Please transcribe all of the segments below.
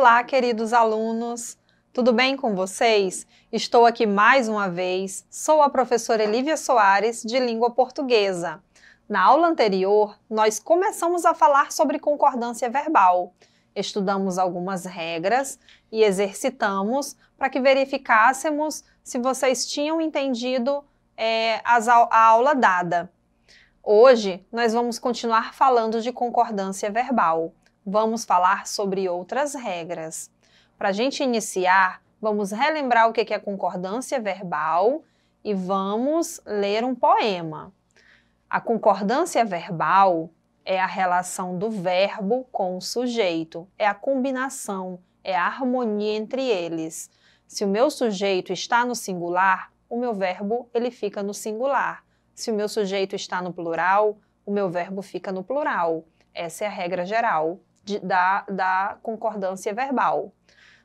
Olá, queridos alunos! Tudo bem com vocês? Estou aqui mais uma vez. Sou a professora Elívia Soares, de língua portuguesa. Na aula anterior, nós começamos a falar sobre concordância verbal. Estudamos algumas regras e exercitamos para que verificássemos se vocês tinham entendido é, a aula dada. Hoje, nós vamos continuar falando de concordância verbal vamos falar sobre outras regras. Para a gente iniciar, vamos relembrar o que é concordância verbal e vamos ler um poema. A concordância verbal é a relação do verbo com o sujeito, é a combinação, é a harmonia entre eles. Se o meu sujeito está no singular, o meu verbo ele fica no singular. Se o meu sujeito está no plural, o meu verbo fica no plural. Essa é a regra geral de, da, da concordância verbal.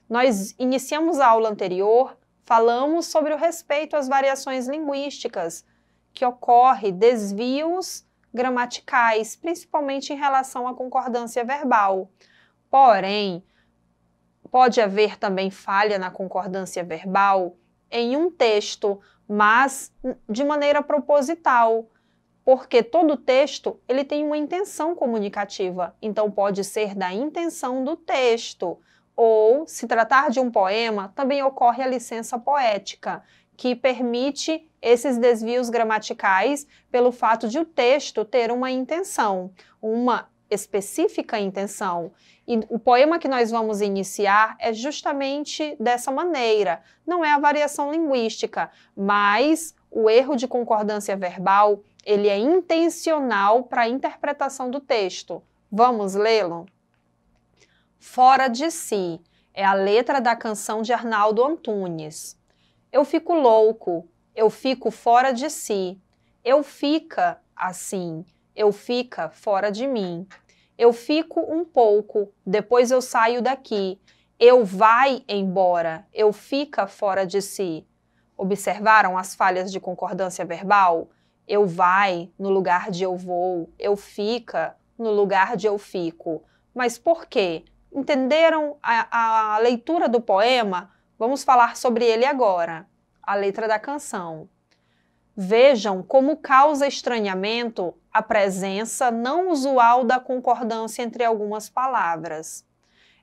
Nós iniciamos a aula anterior, falamos sobre o respeito às variações linguísticas que ocorre desvios gramaticais, principalmente em relação à concordância verbal. Porém, pode haver também falha na concordância verbal em um texto, mas de maneira proposital, porque todo texto ele tem uma intenção comunicativa, então pode ser da intenção do texto. Ou, se tratar de um poema, também ocorre a licença poética, que permite esses desvios gramaticais pelo fato de o texto ter uma intenção, uma específica intenção. E o poema que nós vamos iniciar é justamente dessa maneira. Não é a variação linguística, mas o erro de concordância verbal ele é intencional para a interpretação do texto. Vamos lê-lo? Fora de si é a letra da canção de Arnaldo Antunes. Eu fico louco, eu fico fora de si. Eu fica assim, eu fica fora de mim. Eu fico um pouco, depois eu saio daqui. Eu vai embora, eu fica fora de si. Observaram as falhas de concordância verbal? eu vai no lugar de eu vou, eu fica no lugar de eu fico. Mas por quê? Entenderam a, a leitura do poema? Vamos falar sobre ele agora. A letra da canção. Vejam como causa estranhamento a presença não usual da concordância entre algumas palavras.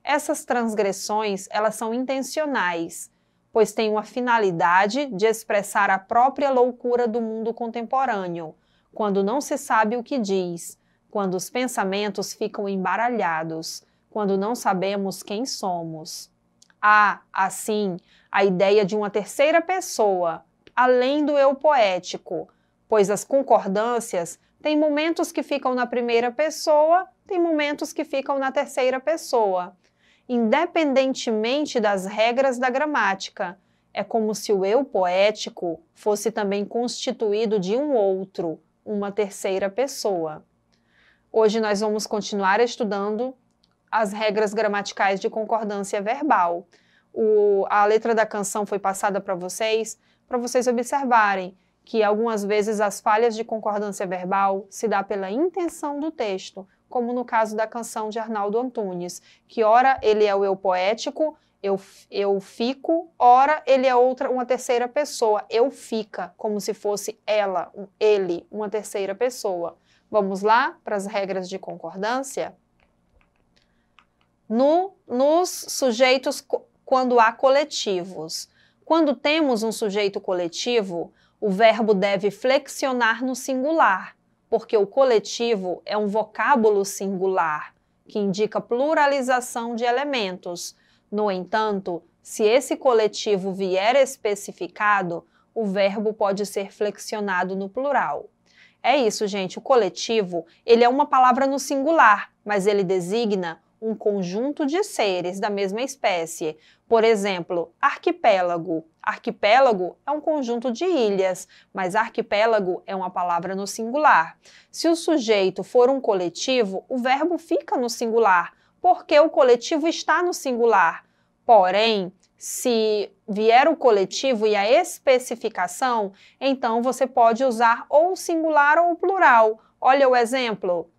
Essas transgressões, elas são intencionais pois tem uma finalidade de expressar a própria loucura do mundo contemporâneo, quando não se sabe o que diz, quando os pensamentos ficam embaralhados, quando não sabemos quem somos. Há, assim, a ideia de uma terceira pessoa, além do eu poético, pois as concordâncias têm momentos que ficam na primeira pessoa, tem momentos que ficam na terceira pessoa independentemente das regras da gramática. É como se o eu poético fosse também constituído de um outro, uma terceira pessoa. Hoje nós vamos continuar estudando as regras gramaticais de concordância verbal. O, a letra da canção foi passada para vocês, para vocês observarem que algumas vezes as falhas de concordância verbal se dá pela intenção do texto, como no caso da canção de Arnaldo Antunes, que ora ele é o eu poético, eu, eu fico, ora ele é outra, uma terceira pessoa, eu fica, como se fosse ela, um, ele, uma terceira pessoa. Vamos lá para as regras de concordância? No, nos sujeitos quando há coletivos. Quando temos um sujeito coletivo, o verbo deve flexionar no singular porque o coletivo é um vocábulo singular, que indica pluralização de elementos. No entanto, se esse coletivo vier especificado, o verbo pode ser flexionado no plural. É isso, gente. O coletivo, ele é uma palavra no singular, mas ele designa um conjunto de seres da mesma espécie. Por exemplo, arquipélago. Arquipélago é um conjunto de ilhas, mas arquipélago é uma palavra no singular. Se o sujeito for um coletivo, o verbo fica no singular, porque o coletivo está no singular. Porém, se vier o coletivo e a especificação, então você pode usar ou o singular ou o plural. Olha o exemplo.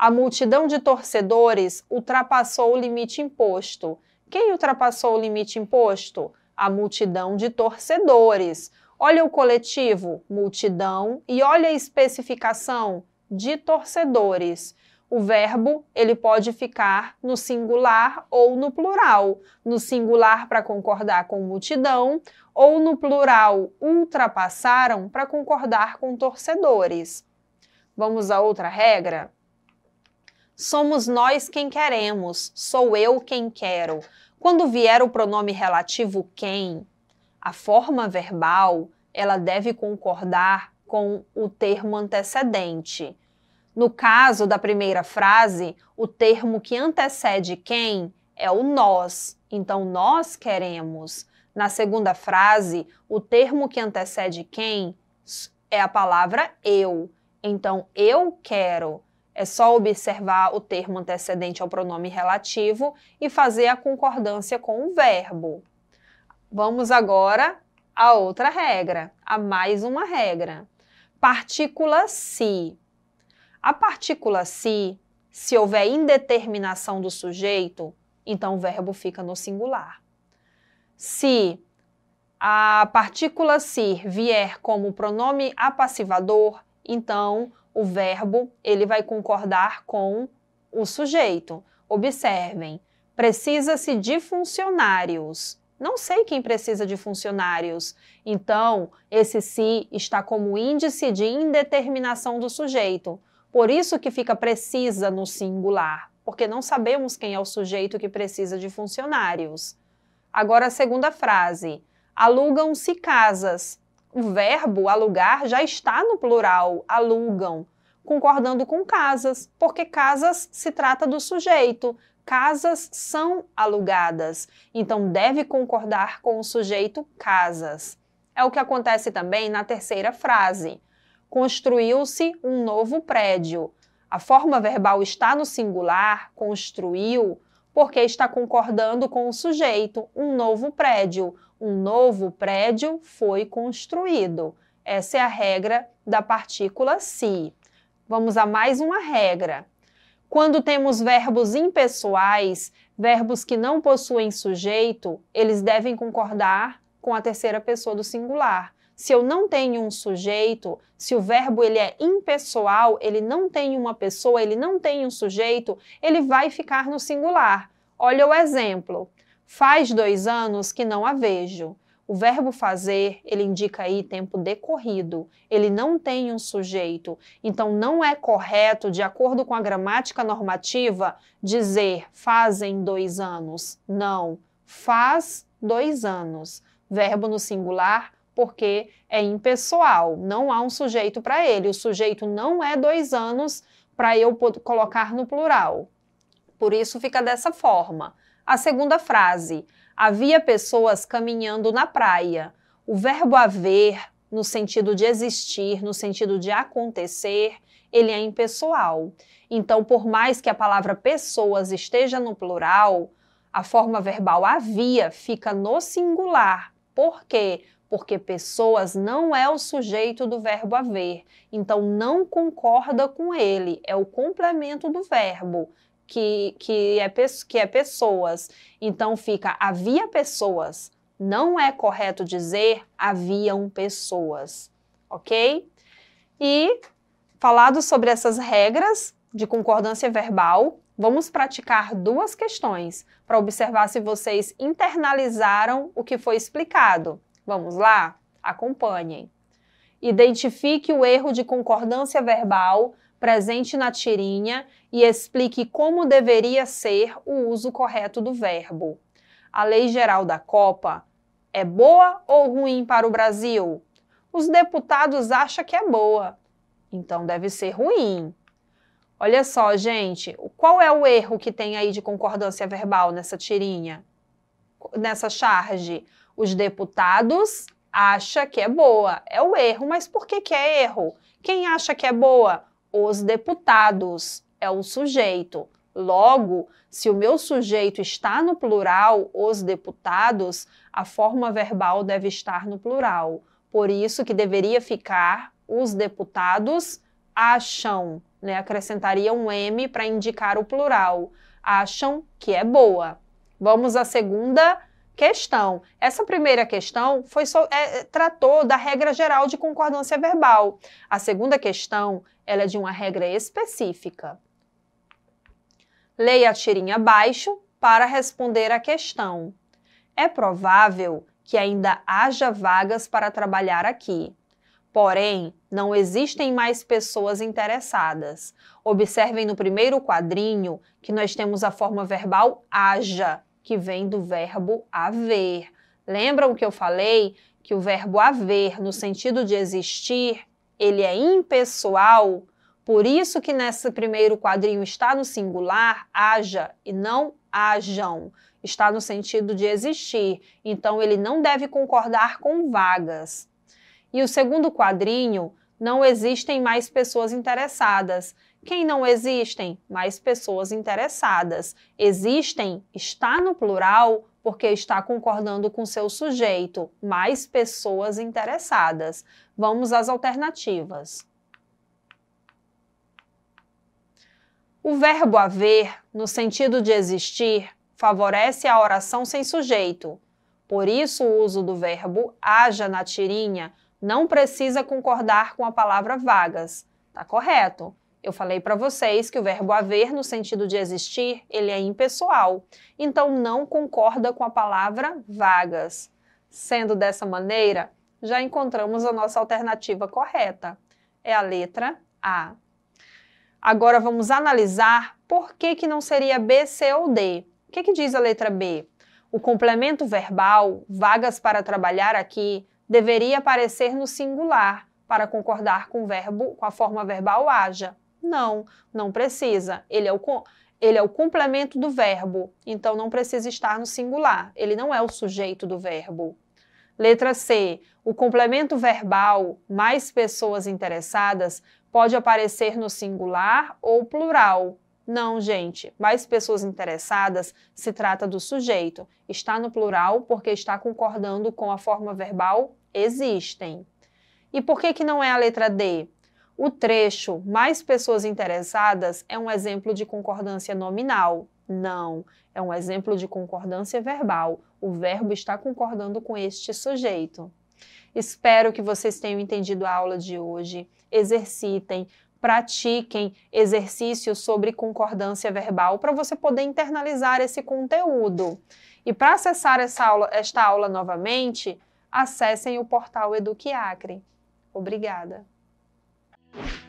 A multidão de torcedores ultrapassou o limite imposto. Quem ultrapassou o limite imposto? A multidão de torcedores. Olha o coletivo, multidão, e olha a especificação, de torcedores. O verbo ele pode ficar no singular ou no plural. No singular para concordar com multidão ou no plural ultrapassaram para concordar com torcedores. Vamos a outra regra? Somos nós quem queremos, sou eu quem quero. Quando vier o pronome relativo quem, a forma verbal, ela deve concordar com o termo antecedente. No caso da primeira frase, o termo que antecede quem é o nós, então nós queremos. Na segunda frase, o termo que antecede quem é a palavra eu, então eu quero. É só observar o termo antecedente ao pronome relativo e fazer a concordância com o verbo. Vamos agora a outra regra, a mais uma regra. Partícula se. A partícula se, se houver indeterminação do sujeito, então o verbo fica no singular. Se a partícula se vier como pronome apassivador, então o verbo ele vai concordar com o sujeito. Observem, precisa-se de funcionários. Não sei quem precisa de funcionários. Então, esse se está como índice de indeterminação do sujeito. Por isso que fica precisa no singular, porque não sabemos quem é o sujeito que precisa de funcionários. Agora a segunda frase. Alugam-se casas. O verbo alugar já está no plural, alugam, concordando com casas, porque casas se trata do sujeito, casas são alugadas, então deve concordar com o sujeito casas. É o que acontece também na terceira frase. Construiu-se um novo prédio. A forma verbal está no singular, construiu, porque está concordando com o sujeito. Um novo prédio. Um novo prédio foi construído. Essa é a regra da partícula se. Vamos a mais uma regra. Quando temos verbos impessoais, verbos que não possuem sujeito, eles devem concordar com a terceira pessoa do singular se eu não tenho um sujeito, se o verbo ele é impessoal, ele não tem uma pessoa, ele não tem um sujeito, ele vai ficar no singular. Olha o exemplo. Faz dois anos que não a vejo. O verbo fazer, ele indica aí tempo decorrido, ele não tem um sujeito. Então, não é correto, de acordo com a gramática normativa, dizer fazem dois anos. Não, faz dois anos. Verbo no singular, porque é impessoal, não há um sujeito para ele. O sujeito não é dois anos para eu colocar no plural. Por isso fica dessa forma. A segunda frase: havia pessoas caminhando na praia. O verbo haver, no sentido de existir, no sentido de acontecer, ele é impessoal. Então, por mais que a palavra pessoas esteja no plural, a forma verbal havia fica no singular. Por quê? porque pessoas não é o sujeito do verbo haver, então não concorda com ele, é o complemento do verbo. Que, que, é, que é pessoas. Então fica havia pessoas. Não é correto dizer haviam pessoas, ok? E falado sobre essas regras de concordância verbal, vamos praticar duas questões para observar se vocês internalizaram o que foi explicado. Vamos lá? Acompanhem. Identifique o erro de concordância verbal presente na tirinha e explique como deveria ser o uso correto do verbo. A lei geral da Copa é boa ou ruim para o Brasil? Os deputados acham que é boa, então deve ser ruim. Olha só, gente, qual é o erro que tem aí de concordância verbal nessa tirinha? Nessa charge? Os deputados acham que é boa. É o erro, mas por que, que é erro? Quem acha que é boa? Os deputados. É o sujeito. Logo, se o meu sujeito está no plural, os deputados, a forma verbal deve estar no plural. Por isso que deveria ficar os deputados acham, né? Acrescentaria um M para indicar o plural. Acham que é boa. Vamos à segunda questão. Essa primeira questão foi é, é, tratou da regra geral de concordância verbal. A segunda questão ela é de uma regra específica. Leia a tirinha abaixo para responder à questão. É provável que ainda haja vagas para trabalhar aqui. Porém, não existem mais pessoas interessadas. Observem no primeiro quadrinho que nós temos a forma verbal haja, que vem do verbo haver. Lembram que eu falei que o verbo haver, no sentido de existir, ele é impessoal? Por isso que nesse primeiro quadrinho está no singular, haja e não hajam. Está no sentido de existir, então ele não deve concordar com vagas. E o segundo quadrinho, não existem mais pessoas interessadas. Quem não existem? Mais pessoas interessadas. Existem está no plural porque está concordando com seu sujeito. Mais pessoas interessadas. Vamos às alternativas. O verbo haver, no sentido de existir, favorece a oração sem sujeito. Por isso, o uso do verbo haja na tirinha não precisa concordar com a palavra vagas. está correto? Eu falei para vocês que o verbo haver, no sentido de existir, ele é impessoal, então não concorda com a palavra vagas. Sendo dessa maneira, já encontramos a nossa alternativa correta. É a letra A. Agora vamos analisar por que, que não seria B, C ou D. O que, que diz a letra B? O complemento verbal, vagas para trabalhar aqui, deveria aparecer no singular para concordar com o verbo, com a forma verbal haja. Não, não precisa. Ele é o ele é o complemento do verbo, então não precisa estar no singular. Ele não é o sujeito do verbo. Letra C. O complemento verbal mais pessoas interessadas pode aparecer no singular ou plural. Não, gente, mais pessoas interessadas se trata do sujeito. Está no plural porque está concordando com a forma verbal existem. E por que, que não é a letra D? O trecho mais pessoas interessadas é um exemplo de concordância nominal. Não, é um exemplo de concordância verbal. O verbo está concordando com este sujeito. Espero que vocês tenham entendido a aula de hoje. Exercitem, pratiquem exercícios sobre concordância verbal para você poder internalizar esse conteúdo. E para acessar essa aula, esta aula novamente, acessem o portal Eduquiacre. Obrigada. you